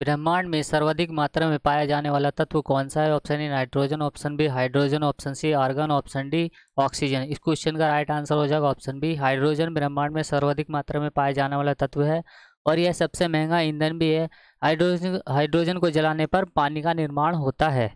ब्रह्मांड में सर्वाधिक मात्रा में पाया जाने वाला तत्व कौन सा है option A nitrogen option B hydrogen option C argon option D oxygen इस क्वेश्चन का राइट आंसर हो जाएगा ऑप्शन बी हाइड्रोजन ब्रह्मांड में सर्वाधिक मात्रा में पाया जाने वाला तत्व है और यह सबसे महंगा ईंधन भी है हाइड्रोजन हाइड्रोजन को जलाने पर पानी का निर्माण होता है